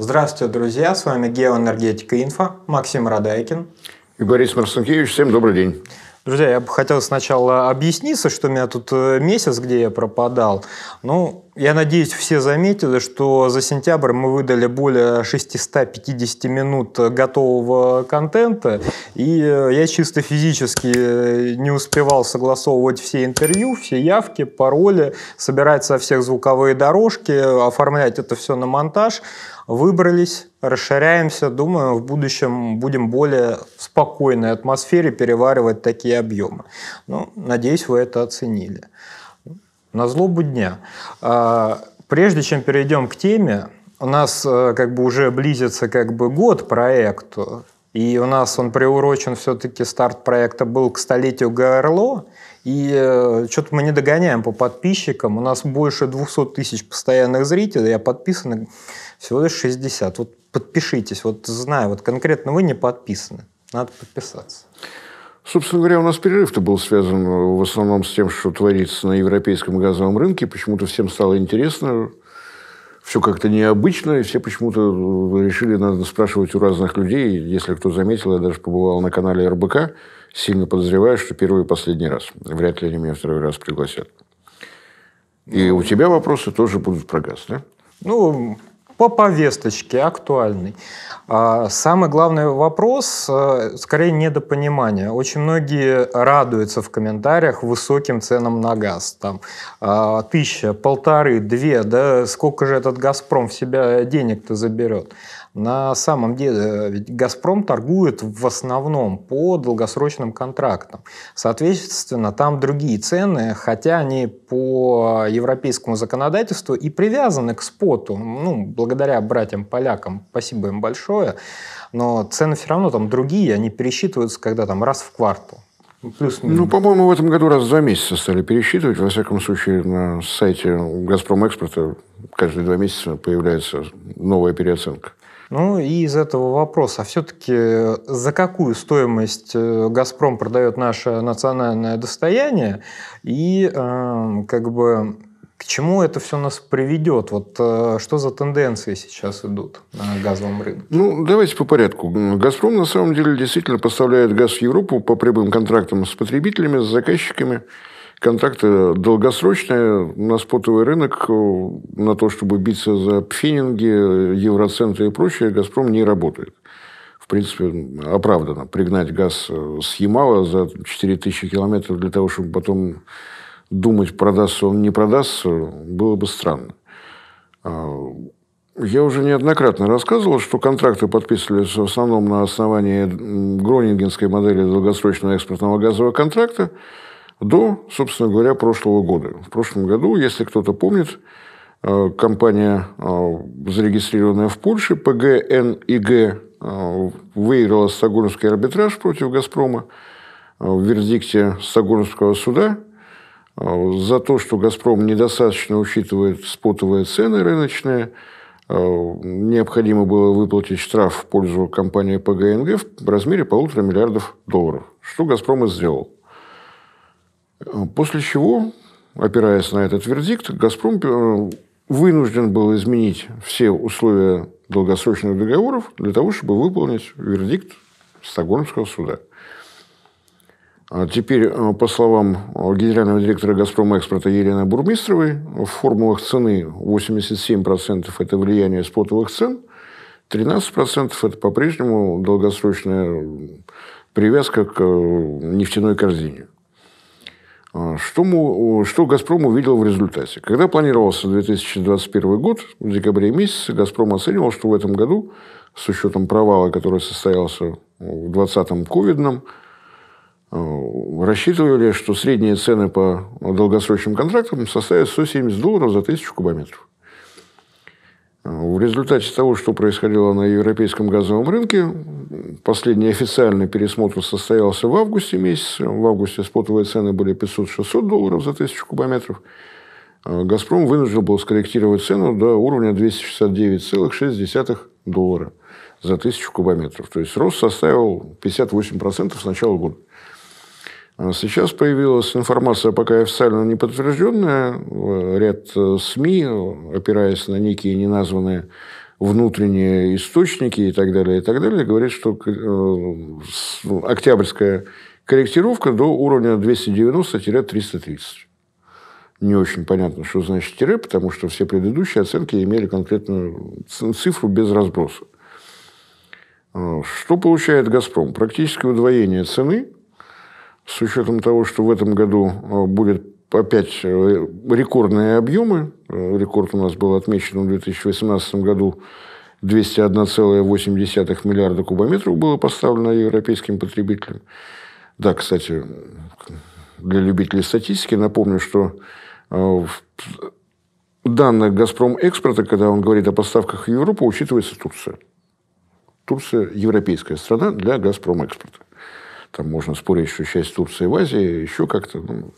Здравствуйте, друзья! С вами Геоэнергетика Инфа, Максим Радайкин. И Борис Марсенкевич. Всем добрый день. Друзья, я бы хотел сначала объясниться, что у меня тут э, месяц, где я пропадал. Ну, я надеюсь, все заметили, что за сентябрь мы выдали более 650 минут готового контента, и э, я чисто физически э, не успевал согласовывать все интервью, все явки, пароли, собирать со всех звуковые дорожки, оформлять это все на монтаж. Выбрались, расширяемся, думаю, в будущем будем более в спокойной атмосфере переваривать такие объемы. Ну, надеюсь, вы это оценили. На злобу дня. А, прежде чем перейдем к теме, у нас э, как бы уже близится как бы год проекту, и у нас он приурочен все-таки старт проекта был к столетию ГРЛО, и э, что-то мы не догоняем по подписчикам. У нас больше 200 тысяч постоянных зрителей, я а подписан всего лишь 60. Вот подпишитесь, вот знаю, вот конкретно вы не подписаны, надо подписаться. Собственно говоря, у нас перерыв-то был связан э, в основном с тем, что творится на европейском газовом рынке. Почему-то всем стало интересно, все как-то необычно, и все почему-то э, решили, надо спрашивать у разных людей. Если кто заметил, я даже побывал на канале РБК, сильно подозреваю, что первый и последний раз. Вряд ли они меня второй раз пригласят. И ну, у тебя вопросы тоже будут про газ, да? Ну, по повесточке актуальный. А, самый главный вопрос, э, скорее, недопонимание. Очень многие радуются в комментариях высоким ценам на газ. Там а, тысяча, полторы, две, да сколько же этот «Газпром» в себя денег-то заберет? На самом деле, э, ведь «Газпром» торгует в основном по долгосрочным контрактам. Соответственно, там другие цены, хотя они по европейскому законодательству и привязаны к споту. Ну, благодаря братьям-полякам, спасибо им большое. Но цены все равно там другие, они пересчитываются когда там раз в квартал. Ну, Плюс Ну, по-моему, в этом году раз за месяц стали пересчитывать. Во всяком случае, на сайте «Газпром Экспорта» каждые два месяца появляется новая переоценка. Ну и из этого вопроса а все-таки э, за какую стоимость э, «Газпром» продает наше национальное достояние и э, как бы к чему это все нас приведет? Вот э, что за тенденции сейчас идут на газовом рынке? Ну, давайте по порядку. «Газпром» на самом деле действительно поставляет газ в Европу по прямым контрактам с потребителями, с заказчиками контракты долгосрочные. На спотовый рынок, э, на то, чтобы биться за пфининги, евроценты и прочее, «Газпром» не работает. В принципе, оправдано. Пригнать газ э, с Ямала за 4000 километров для того, чтобы потом думать, продастся он, не продастся, было бы странно. А, я уже неоднократно рассказывал, что контракты подписывались в основном на основании Гронингенской модели долгосрочного экспортного газового контракта – до, собственно говоря, прошлого года. В прошлом году, если кто-то помнит, э, компания, э, зарегистрированная в Польше, ПГНИГ, э, выиграла Стокгольмский арбитраж против «Газпрома» в вердикте Стокгольмского суда за то, что «Газпром» недостаточно учитывает спотовые цены рыночные, необходимо было выплатить штраф в пользу компании ПГНГ в размере полутора миллиардов долларов, что «Газпром» и сделал. После чего, опираясь на этот вердикт, «Газпром» э, вынужден был изменить все условия долгосрочных договоров для того, чтобы выполнить вердикт Стокгольмского суда. А теперь, э, по словам генерального директора «Газпрома экспорта» Елены Бурмистровой, в формулах цены 87% – это влияние спотовых цен, 13% – это по-прежнему долгосрочная привязка к э, нефтяной корзине – а, что, что «Газпром» увидел в результате? Когда планировался 2021 год, в декабре месяце «Газпром» оценивал, что в этом году, с учетом провала, который состоялся в 20-м ковидном, а, рассчитывали, что средние цены по долгосрочным контрактам составят 170 долларов за тысячу кубометров. В результате того, что происходило на европейском газовом рынке, последний официальный пересмотр состоялся в августе месяце. В августе спотовые цены были 500-600 долларов за тысячу кубометров. А «Газпром» вынужден был скорректировать цену до уровня 269,6 доллара за тысячу кубометров. То есть рост составил 58% с начала года. А сейчас появилась информация, пока официально не подтвержденная. Ряд э, СМИ, опираясь на некие неназванные внутренние источники и так далее, и так далее, говорит, что э, октябрьская корректировка до уровня 290-330. Не очень понятно, что значит тире, потому что все предыдущие оценки имели конкретную цифру без разброса. Э, что получает «Газпром»? Практически удвоение цены – с учетом того, что в этом году э, будет опять э, рекордные объемы. Э, рекорд у нас был отмечен в 2018 году. 201,8 миллиарда кубометров было поставлено европейским потребителям. Да, кстати, для любителей статистики напомню, что в данных «Газпром экспорта», когда он говорит о поставках в Европу, учитывается Турция. Турция – европейская страна для «Газпром экспорта» там можно спорить, что часть Турции в Азии, еще как-то. Ну,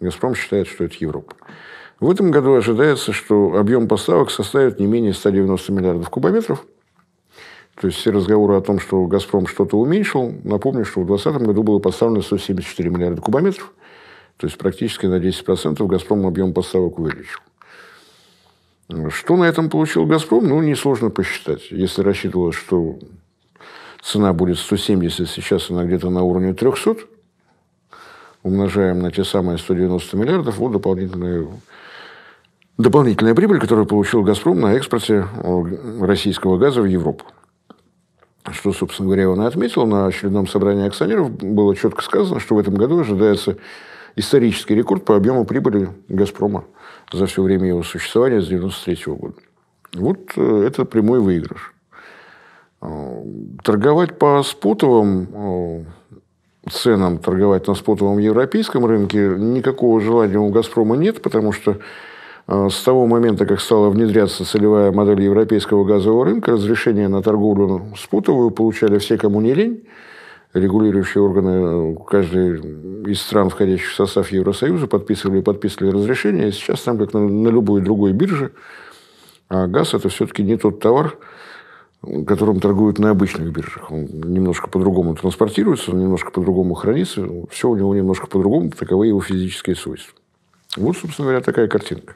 «Газпром» считает, что это Европа. В этом году ожидается, что объем поставок составит не менее 190 миллиардов кубометров. То есть все разговоры о том, что «Газпром» что-то уменьшил, напомню, что в 2020 году было поставлено 174 миллиарда кубометров. То есть практически на 10% «Газпром» объем поставок увеличил. Что на этом получил «Газпром»? Ну, несложно посчитать. Если рассчитывалось, что цена будет 170, а сейчас она где-то на уровне 300, умножаем на те самые 190 миллиардов, вот дополнительная, дополнительная прибыль, которую получил «Газпром» на экспорте э, российского газа в Европу. Что, собственно говоря, он и отметил. На очередном собрании акционеров было четко сказано, что в этом году ожидается исторический рекорд по объему прибыли «Газпрома» за все время его существования с 1993 года. Вот э, это прямой выигрыш. Э, торговать по спотовым э, ценам, торговать на спотовом европейском рынке никакого желания у «Газпрома» нет, потому что э, с того момента, как стала внедряться целевая модель европейского газового рынка, разрешение на торговлю спутовую получали все, кому не лень. Регулирующие органы каждой из стран, входящих в состав Евросоюза, подписывали и подписывали разрешение. И сейчас там, как на, на любой другой бирже, а газ – это все-таки не тот товар, которым торгуют на обычных биржах. Он немножко по-другому транспортируется, он немножко по-другому хранится, все у него немножко по-другому, таковы его физические свойства. Вот, собственно говоря, такая картинка.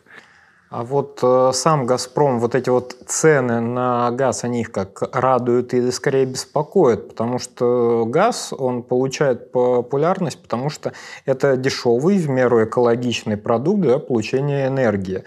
А вот э, сам «Газпром», вот эти вот цены на газ, они их как радуют или скорее беспокоят? Потому что газ, он получает популярность, потому что это дешевый, в меру экологичный продукт для получения энергии.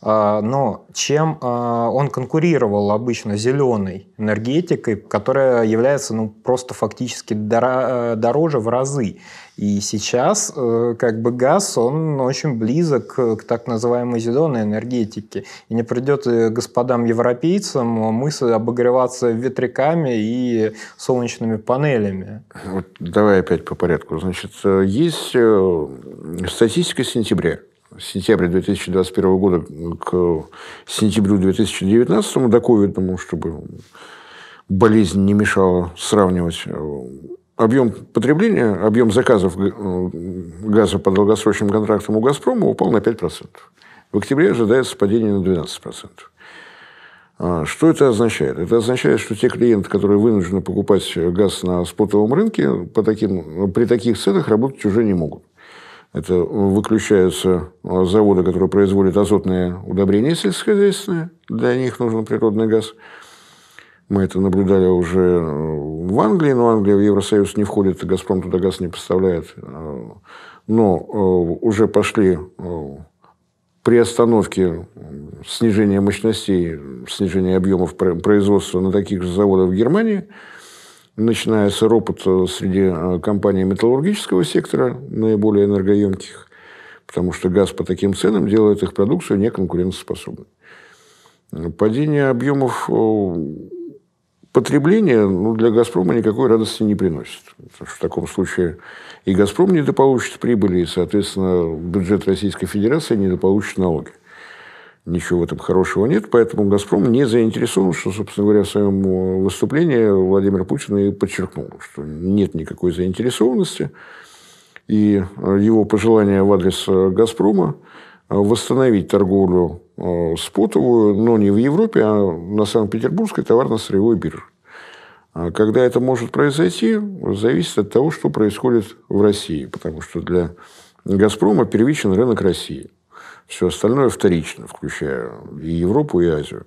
А, но чем а, он конкурировал обычно зеленой энергетикой, которая является ну, просто фактически э, дороже в разы. И сейчас э, как бы газ, он очень близок к так называемой зеленой энергетике. И не придет э, господам европейцам а мысль обогреваться ветряками и солнечными панелями. Вот давай опять по порядку. Значит, есть статистика сентября сентября 2021 года к сентябрю 2019 до ковидному, чтобы болезнь не мешала сравнивать э, объем потребления, объем заказов э, газа по долгосрочным контрактам у «Газпрома» упал на 5%. В октябре ожидается падение на 12%. А, что это означает? Это означает, что те клиенты, которые вынуждены покупать газ на спотовом рынке, по таким, при таких ценах работать уже не могут. Это выключаются заводы, которые производят азотные удобрения сельскохозяйственные. Для них нужен природный газ. Мы это наблюдали уже э, в Англии, но Англия в Евросоюз не входит, «Газпром» туда газ не поставляет. Э, но э, уже пошли при остановке снижения мощностей, снижения объемов производства на таких же заводах в Германии – начиная с ропота среди э, компаний металлургического сектора, наиболее энергоемких, потому что газ по таким ценам делает их продукцию неконкурентоспособной. Падение объемов э, потребления ну, для «Газпрома» никакой радости не приносит. Потому что в таком случае и «Газпром» недополучит прибыли, и, соответственно, бюджет Российской Федерации недополучит налоги ничего в этом хорошего нет, поэтому «Газпром» не заинтересован, что, собственно говоря, в своем э, выступлении Владимир Путин и подчеркнул, что нет никакой заинтересованности, и э, его пожелание в адрес э, «Газпрома» восстановить торговлю спотовую, но не в Европе, а на Санкт-Петербургской товарно-сырьевой бирже. А когда это может произойти, зависит от того, что происходит в России, потому что для «Газпрома» первичен рынок России – все остальное вторично, включая и Европу, и Азию.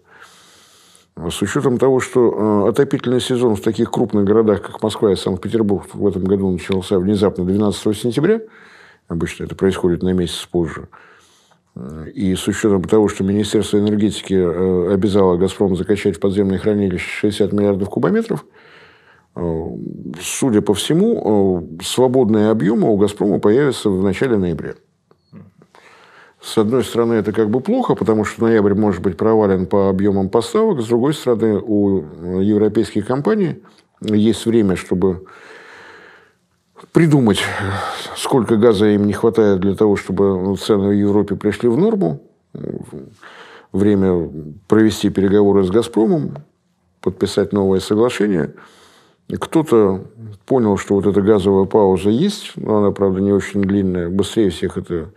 С учетом того, что э, отопительный сезон в таких крупных городах, как Москва и Санкт-Петербург, в этом году начался внезапно 12 сентября, обычно это происходит на месяц позже, и с учетом того, что Министерство энергетики э, обязало «Газпром» закачать в подземные хранилища 60 миллиардов кубометров, э, судя по всему, свободные объемы у «Газпрома» появятся в начале ноября. С одной стороны, это как бы плохо, потому что ноябрь может быть провален по объемам поставок. С другой стороны, у европейских компаний есть время, чтобы придумать, сколько газа им не хватает для того, чтобы ну, цены в Европе пришли в норму. Время провести переговоры с «Газпромом», подписать новое соглашение. Кто-то понял, что вот эта газовая пауза есть, но она, правда, не очень длинная. Быстрее всех это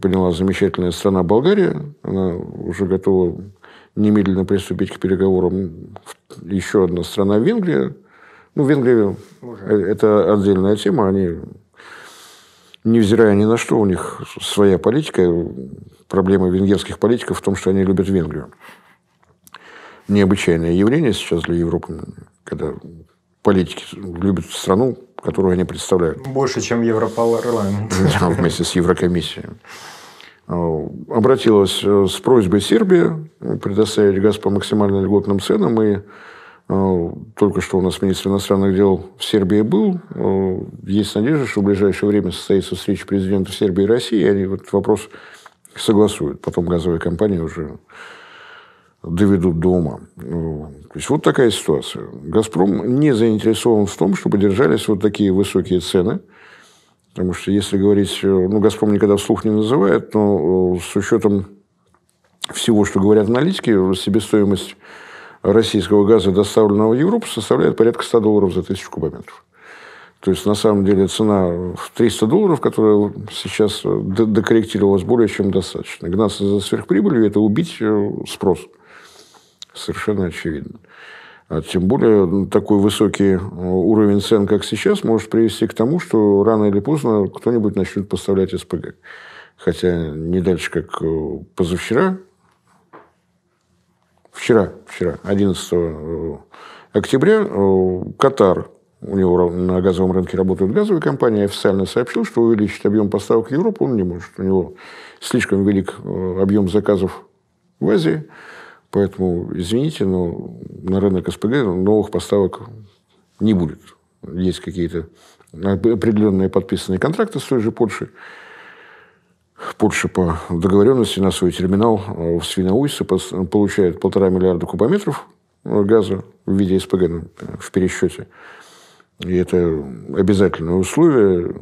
поняла замечательная страна Болгария. Она уже готова немедленно приступить к переговорам. Еще одна страна Венгрия. Ну, Венгрия – это отдельная тема. Они, невзирая ни на что, у них своя политика. Проблема венгерских политиков в том, что они любят Венгрию. Необычайное явление сейчас для Европы, когда политики любят страну, которую они представляют. Больше, чем Европарламент. Да, вместе с Еврокомиссией. А, обратилась э, с просьбой Сербия предоставить газ по максимально льготным ценам. И а, только что у нас министр иностранных дел в Сербии был. А, есть надежда, что в ближайшее время состоится встреча президента Сербии и России. и Они вот вопрос согласуют. Потом газовые компании уже доведут до ума. То есть вот такая ситуация. «Газпром» не заинтересован в том, чтобы держались вот такие высокие цены, потому что если говорить... Э, ну, «Газпром» никогда вслух не называет, но э, с учетом всего, что говорят аналитики, себестоимость российского газа, доставленного в Европу, составляет порядка 100 долларов за тысячу кубометров. То есть, на самом деле, цена в 300 долларов, которая сейчас э, докорректировалась более чем достаточно. Гнаться за сверхприбылью – это убить спрос совершенно очевидно. А тем более ну, такой высокий э, уровень цен, как сейчас, может привести к тому, что рано или поздно кто-нибудь начнет поставлять СПГ. Хотя не дальше, как э, позавчера, вчера, вчера, 11 э, октября, Катар, у него на газовом рынке работают газовые компании, официально сообщил, что увеличить объем поставок в Европу он не может. У него слишком велик объем заказов в Азии – Поэтому, извините, но на рынок СПГ новых поставок не будет. Есть какие-то определенные подписанные контракты с той же Польшей. Польша по договоренности на свой терминал э, в Свиноуйсе получает полтора миллиарда кубометров газа в виде СПГ э, в пересчете. И это обязательное условие.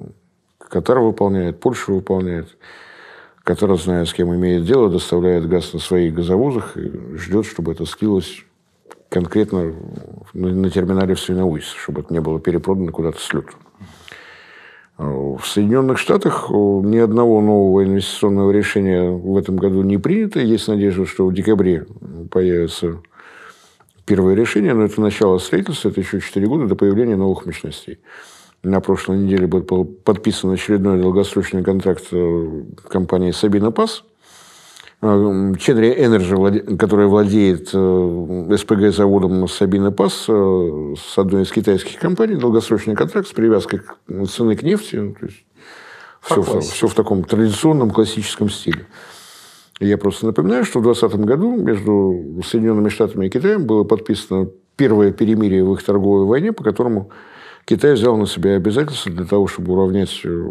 Катар выполняет, Польша выполняет который, зная, с кем имеет дело, доставляет газ на своих газовозах и ждет, чтобы это скилось конкретно на терминале в Свиноусе, чтобы это не было перепродано куда-то с лету. А в Соединенных Штатах э, ни одного нового инвестиционного решения в этом году не принято. Есть надежда, что в декабре появится первое решение, но это начало строительства, это еще 4 года до появления новых мощностей на прошлой неделе был подписан очередной долгосрочный контракт э, компании «Сабина Пас». Ченри Энерджи, которая владеет э, СПГ-заводом «Сабина Пас», э, с одной из китайских компаний, долгосрочный контракт с привязкой цены к нефти. Ну, то есть все, в, все в таком традиционном классическом стиле. Я просто напоминаю, что в 2020 году между Соединенными Штатами и Китаем было подписано первое перемирие в их торговой войне, по которому Китай взял на себя обязательства для того, чтобы уравнять э,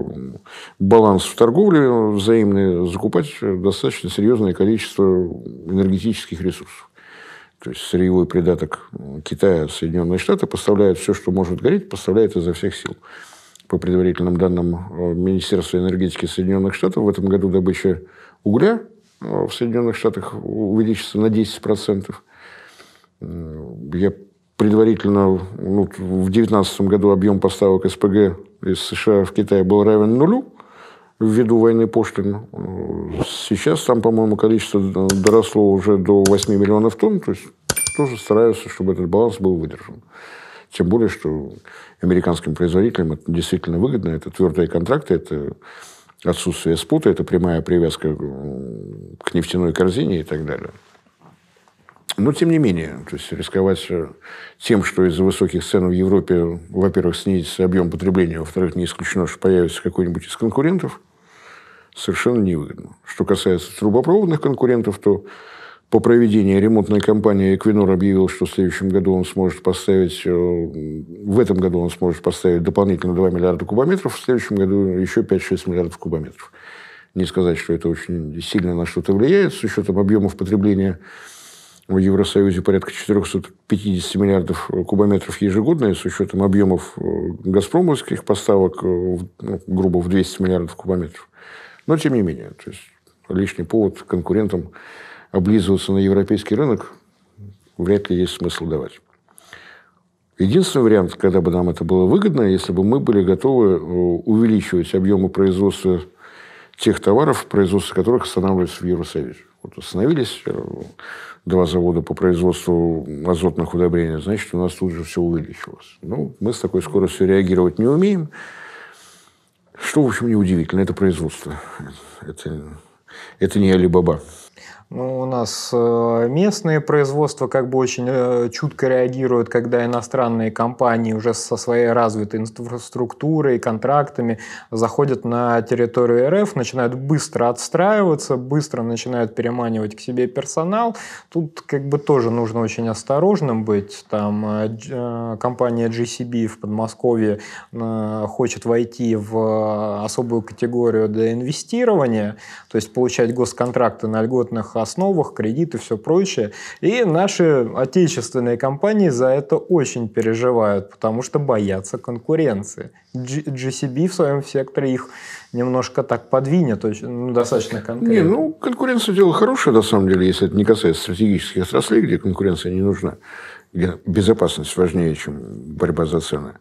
баланс в торговле взаимной, закупать э, достаточно серьезное количество энергетических ресурсов. То есть сырьевой придаток Китая, Соединенные Штаты поставляет все, что может гореть, поставляет изо всех сил. По предварительным данным э, Министерства энергетики Соединенных Штатов, в этом году добыча угля в Соединенных Штатах увеличится на 10%. Я предварительно ну, в 2019 году объем поставок СПГ из США в Китай был равен нулю ввиду войны пошлин. Сейчас там, по-моему, количество доросло уже до 8 миллионов тонн. То есть тоже стараются, чтобы этот баланс был выдержан. Тем более, что американским производителям это действительно выгодно. Это твердые контракты, это отсутствие спута, это прямая привязка к нефтяной корзине и так далее. Но, тем не менее, то есть рисковать тем, что из-за высоких цен в Европе, во-первых, снизится объем потребления, во-вторых, не исключено, что появится какой-нибудь из конкурентов, совершенно невыгодно. Что касается трубопроводных конкурентов, то по проведению ремонтной кампании Эквинор объявил, что в следующем году он сможет поставить, э, в этом году он сможет поставить дополнительно 2 миллиарда кубометров, в следующем году еще 5-6 миллиардов кубометров. Не сказать, что это очень сильно на что-то влияет, с учетом объемов потребления в Евросоюзе порядка 450 миллиардов э, кубометров ежегодно, с учетом объемов э, газпромовских поставок, э, ну, грубо, в 200 миллиардов кубометров. Но, тем не менее, то есть лишний повод конкурентам облизываться на европейский рынок вряд ли есть смысл давать. Единственный вариант, когда бы нам это было выгодно, если бы мы были готовы увеличивать объемы производства тех товаров, производство которых останавливается в Евросоюзе. Вот остановились э, два завода по производству азотных удобрений, значит, у нас тут же все увеличилось. Ну, мы с такой скоростью реагировать не умеем, что, в общем, неудивительно. Это производство. Это, это не Алибаба. Ну, у нас э, местные производства как бы очень э, чутко реагируют, когда иностранные компании уже со своей развитой инфраструктурой, и контрактами заходят на территорию РФ, начинают быстро отстраиваться, быстро начинают переманивать к себе персонал. Тут как бы тоже нужно очень осторожным быть. Там э, компания GCB в Подмосковье хочет войти в особую категорию для инвестирования, то есть получать госконтракты на льготных основах, кредиты, все прочее. И наши отечественные компании за это очень переживают, потому что боятся конкуренции. G GCB в своем секторе их немножко так подвинет, очень, ну, достаточно конкретно. Не, ну, конкуренция дело хорошее, на самом деле, если это не касается стратегических отраслей, где конкуренция не нужна, где безопасность важнее, чем борьба за цены.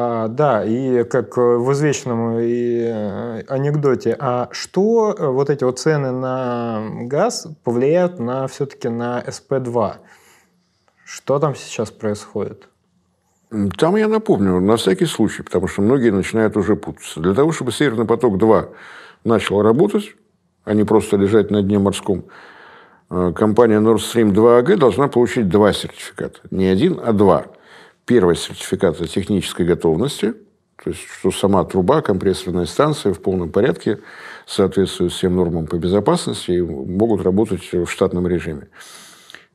А, да, и как э, в извечном э, и э, анекдоте, а что вот эти вот цены на газ повлияют на все-таки на СП-2? Что там сейчас происходит? Там я напомню, на всякий случай, потому что многие начинают уже путаться. Для того, чтобы «Северный поток-2» начал работать, а не просто лежать на дне морском, компания Nord Stream 2 AG должна получить два сертификата. Не один, а два – Первый сертификат о технической готовности, то есть что сама труба, компрессорная станция в полном порядке соответствует всем нормам по безопасности и могут работать в штатном режиме.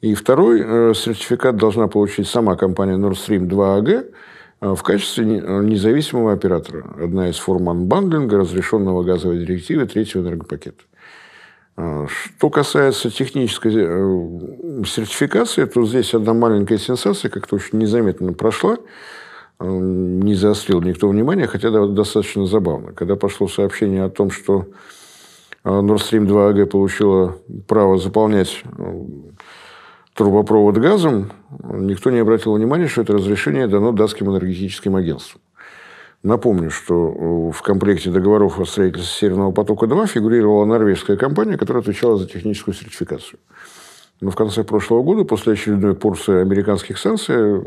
И второй э, сертификат должна получить сама компания Nord Stream 2 AG, а э, в качестве э, независимого оператора. Одна из форм анбандлинга, разрешенного газовой директивы третьего энергопакета. Э, что касается технической э, сертификации, то здесь одна маленькая сенсация как-то очень незаметно прошла. Э, не заострил никто внимания, хотя это достаточно забавно. Когда пошло сообщение о том, что Nord Stream 2 AG а получила право заполнять трубопровод газом, никто не обратил внимания, что это разрешение дано датским энергетическим агентством. Напомню, что э, в комплекте договоров о строительстве «Северного потока-2» фигурировала норвежская компания, которая отвечала за техническую сертификацию. Но в конце прошлого года, после очередной порции американских санкций,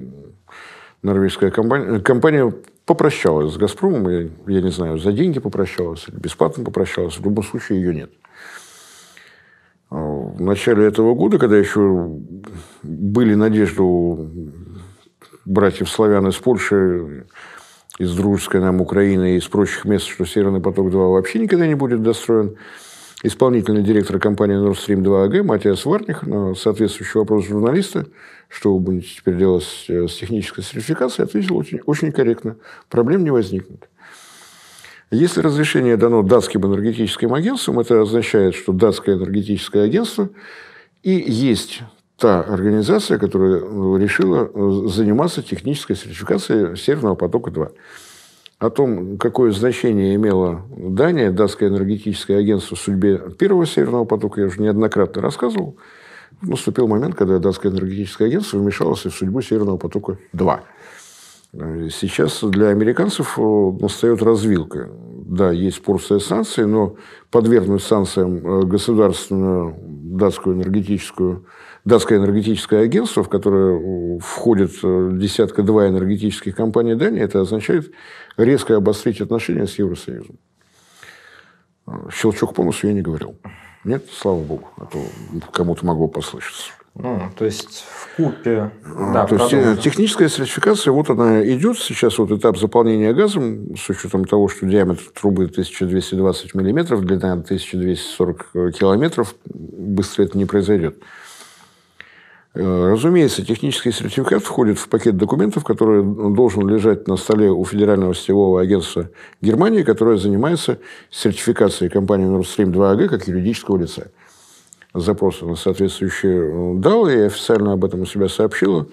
норвежская компания, э, компания попрощалась с «Газпромом». Я, я не знаю, за деньги попрощалась или бесплатно попрощалась. В любом случае, ее нет. А, в начале этого года, когда еще были надежды у братьев славян из Польши из дружеской нам Украины и из прочих мест, что «Северный поток-2» вообще никогда не будет достроен. Исполнительный директор компании Nord Stream 2 АГ Матиас Варних на соответствующий вопрос журналиста, что вы будете теперь делать э, с технической сертификацией, ответил очень, очень корректно. Проблем не возникнет. Если разрешение дано датским энергетическим агентством, это означает, что датское энергетическое агентство и есть та организация, которая э, решила э, заниматься технической сертификацией Северного потока-2. О том, какое значение имело Дания, Датское энергетическое агентство в судьбе первого Северного потока, я уже неоднократно рассказывал. Наступил момент, когда Датское энергетическое агентство вмешалось в судьбу Северного потока-2. Э, сейчас для американцев настает развилка. Да, есть порция санкций, но подвергнуть санкциям государственную датскую энергетическую датское энергетическое агентство, в которое входит э, десятка-два энергетических компаний Дании, это означает резко обострить отношения с Евросоюзом. Э, щелчок по носу я не говорил. Нет, слава богу, а то кому-то могло послышаться. Ну, то есть в купе. Э, да, то продолжим. есть техническая сертификация, вот она идет сейчас вот этап заполнения газом с учетом того, что диаметр трубы 1220 миллиметров, длина 1240 километров, быстро это не произойдет. Э, разумеется, технический сертификат входит в пакет документов, который должен лежать на столе у Федерального сетевого агентства Германии, которое занимается сертификацией компании Nord Stream 2AG а как юридического лица. Запросы на соответствующие э, дал, и официально об этом у себя сообщила.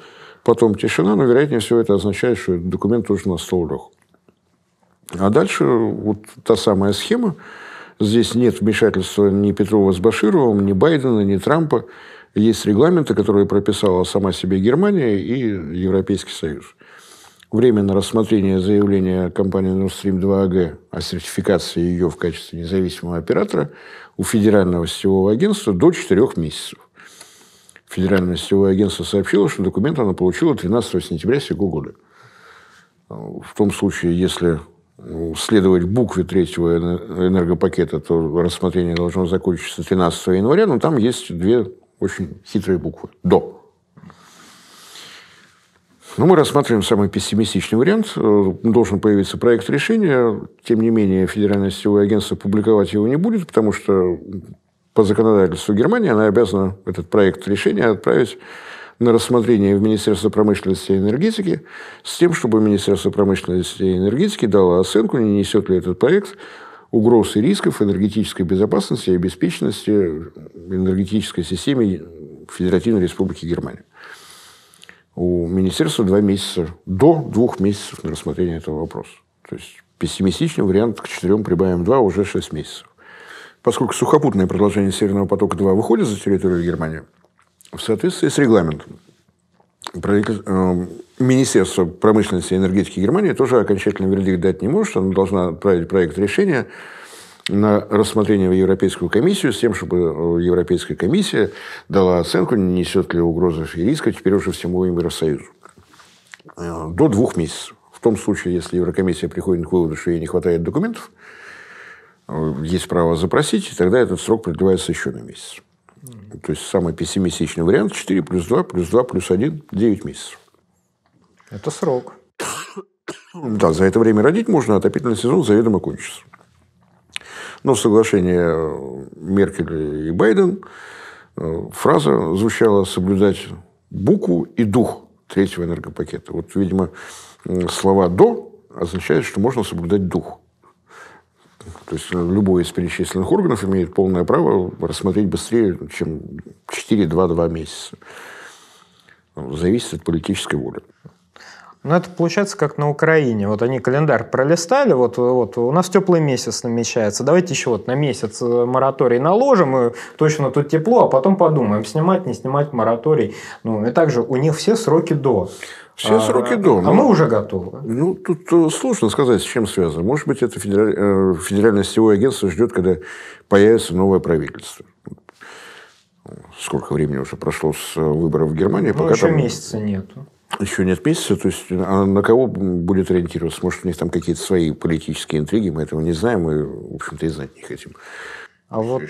Потом тишина, но, вероятнее всего, это означает, что документ тоже на стол лег. А дальше вот та самая схема. Здесь нет вмешательства ни Петрова с Башировым, ни Байдена, ни Трампа есть регламенты, которые прописала сама себе Германия и Европейский Союз. Время на рассмотрение заявления компании Nord Stream 2 ag а о сертификации ее в качестве независимого оператора у Федерального сетевого агентства до 4 месяцев. Федеральное сетевое агентство сообщило, что документ она получила 13 сентября сего года. В том случае, если ну, следовать букве третьего энергопакета, то рассмотрение должно закончиться 13 января, но там есть две очень хитрые буквы. До. Но ну, мы рассматриваем самый пессимистичный вариант. Э, должен появиться проект решения. Тем не менее, Федеральное сетевое агентство публиковать его не будет, потому что по законодательству Германии она обязана этот проект решения отправить на рассмотрение в Министерство промышленности и энергетики с тем, чтобы Министерство промышленности и энергетики дало оценку, не несет ли этот проект угроз и рисков энергетической безопасности и обеспеченности энергетической системе Федеративной Республики Германия. У министерства два месяца, до двух месяцев на рассмотрение этого вопроса. То есть пессимистичный вариант к четырем прибавим два уже шесть месяцев. Поскольку сухопутное продолжение Северного потока-2 выходит за территорию Германии, в соответствии с регламентом, Эм, Министерство промышленности и энергетики Германии тоже окончательный вердикт дать не может. Оно должно отправить проект решения на рассмотрение в Европейскую комиссию с тем, чтобы э, Европейская комиссия дала оценку, не несет ли угрозы и риска теперь уже всему Евросоюзу. Э, до двух месяцев. В том случае, если Еврокомиссия приходит к выводу, что ей не хватает документов, э, есть право запросить, и тогда этот срок продлевается еще на месяц. То есть самый пессимистичный вариант 4 плюс 2 плюс 2 плюс 1 9 месяцев. Это срок. Да, за это время родить можно, отопительный сезон заведомо кончится. Но в соглашении Меркель и Байден э, фраза звучала «соблюдать букву и дух третьего энергопакета». Вот, видимо, слова «до» означают, что можно соблюдать дух. То есть любой из перечисленных органов имеет полное право рассмотреть быстрее, чем 4-2-2 месяца. Ну, зависит от политической воли. Ну, это получается как на Украине. Вот они календарь пролистали, вот, вот у нас теплый месяц намечается, давайте еще вот на месяц э, мораторий наложим, и точно тут тепло, а потом подумаем, снимать, не снимать мораторий. Ну, и также у них все сроки до. Все сроки до. А, а ну. мы уже готовы. Ну, тут э, сложно сказать, с чем связано. Может быть, это федераль... Э, федеральное сетевое агентство ждет, когда появится новое правительство. Сколько времени уже прошло с э, выборов в Германии? Ну, пока еще там... месяца нету. Еще нет месяца, то есть а на кого будет ориентироваться? Может, у них там какие-то свои политические интриги, мы этого не знаем, мы, в общем-то, и знать не хотим. А вот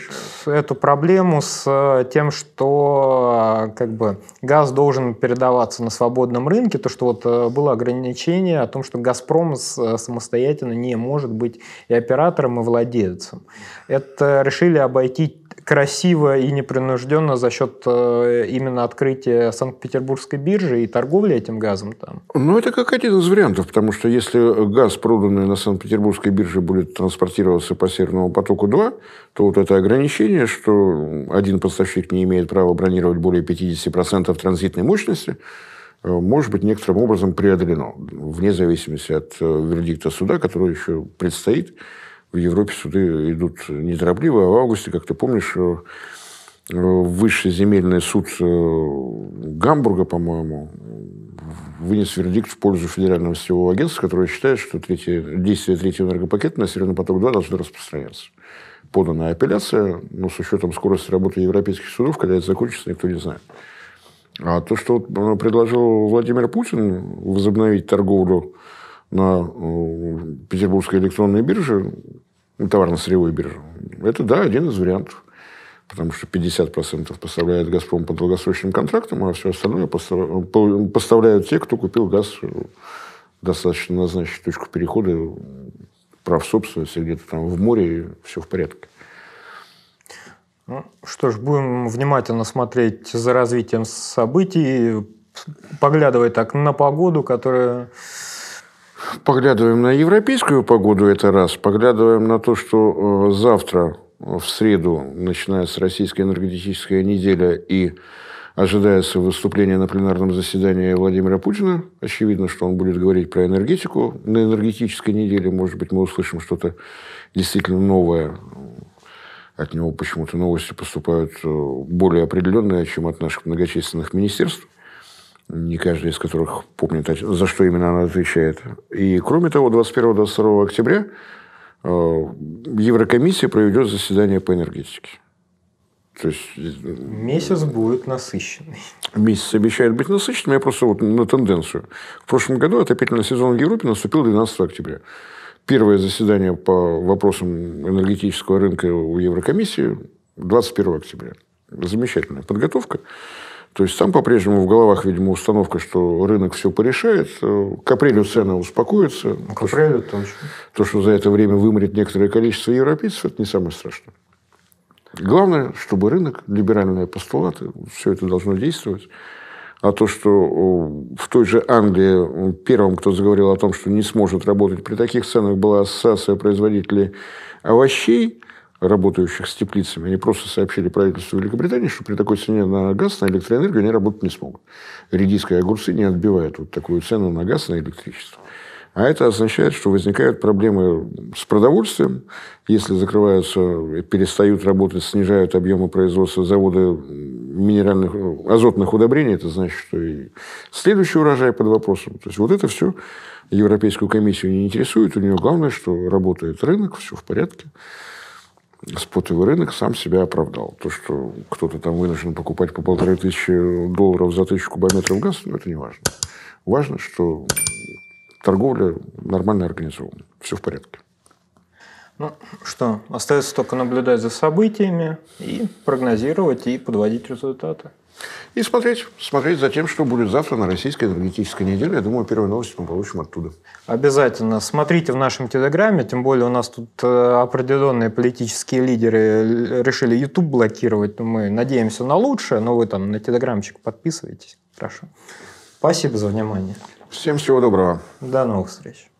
эту проблему с э, тем, что э, как бы газ должен передаваться на свободном рынке, то что вот э, было ограничение о том, что Газпром самостоятельно не может быть и оператором, и владельцем. Это решили обойти красиво и непринужденно за счет э, именно открытия Санкт-Петербургской биржи и торговли этим газом там? Ну, это как один из вариантов, потому что если газ, проданный на Санкт-Петербургской бирже, будет транспортироваться по Северному потоку-2, то вот это ограничение, что один поставщик не имеет права бронировать более 50% транзитной мощности, э, может быть некоторым образом преодолено, вне зависимости от э, вердикта суда, который еще предстоит в Европе суды идут неторопливо, а в августе, как ты помнишь, э, э, высший земельный суд э, Гамбурга, по-моему, вынес вердикт в пользу Федерального сетевого агентства, которое считает, что третье, действие третьего энергопакета на «Северный поток-2» должно распространяться. Подана апелляция, но с учетом скорости работы европейских судов, когда это закончится, никто не знает. А то, что предложил Владимир Путин возобновить торговлю на э, Петербургской электронной бирже, товарно-сырьевой бирже, это, да, один из вариантов. Потому что 50% поставляет «Газпром» а по долгосрочным контрактам, а все остальное поставляют те, кто купил газ э, достаточно назначить точку перехода прав собственности где-то там в море, и все в порядке. Ну, что ж, будем внимательно смотреть за развитием событий, поглядывая так на погоду, которая Поглядываем на европейскую погоду это раз, поглядываем на то, что э, завтра, э, в среду, начиная с российской энергетической недели и ожидается выступление на пленарном заседании Владимира Путина. Очевидно, что он будет говорить про энергетику. На энергетической неделе, может быть, мы услышим что-то действительно новое. От него почему-то новости поступают э, более определенные, чем от наших многочисленных министерств не каждый из которых помнит, за что именно она отвечает. И кроме того, 21-22 октября э, Еврокомиссия проведет заседание по энергетике. То есть, э, Месяц будет насыщенный. Месяц обещает быть насыщенным. Я просто вот на тенденцию. В прошлом году отопительный сезон в Европе наступил 12 октября. Первое заседание по вопросам энергетического рынка у Еврокомиссии 21 октября. Замечательная подготовка. То есть там по-прежнему в головах, видимо, установка, что рынок все порешает, э, к апрелю цены успокоятся. к апрелю то, точно. То, что за это время вымрет некоторое количество европейцев, это не самое страшное. Главное, чтобы рынок, либеральные постулаты, все это должно действовать. А то, что э, в той же Англии э, первым, кто заговорил о том, что не сможет работать при таких ценах, была ассоциация производителей овощей – работающих с теплицами, они просто сообщили правительству Великобритании, что при такой цене на газ, на электроэнергию они работать не смогут. Редиска и огурцы не отбивают вот такую цену на газ, на электричество. А это означает, что возникают проблемы с продовольствием. Если закрываются, перестают работать, снижают объемы производства заводы минеральных, азотных удобрений, это значит, что и следующий урожай под вопросом. То есть вот это все Европейскую комиссию не интересует. У нее главное, что работает рынок, все в порядке спотовый рынок сам себя оправдал. То, что кто-то там вынужден покупать по полторы тысячи долларов за тысячу кубометров газ, ну, это не важно. Важно, что торговля нормально организована. Все в порядке. Ну что, остается только наблюдать за событиями и прогнозировать и подводить результаты. И смотреть, смотреть за тем, что будет завтра на российской энергетической неделе. Я думаю, первые новости мы получим оттуда. Обязательно. Смотрите в нашем телеграме, тем более у нас тут э, определенные политические лидеры э, решили YouTube блокировать. Мы надеемся на лучшее, но вы там на телеграмчик подписывайтесь. Хорошо. Спасибо за внимание. Всем всего доброго. До новых встреч.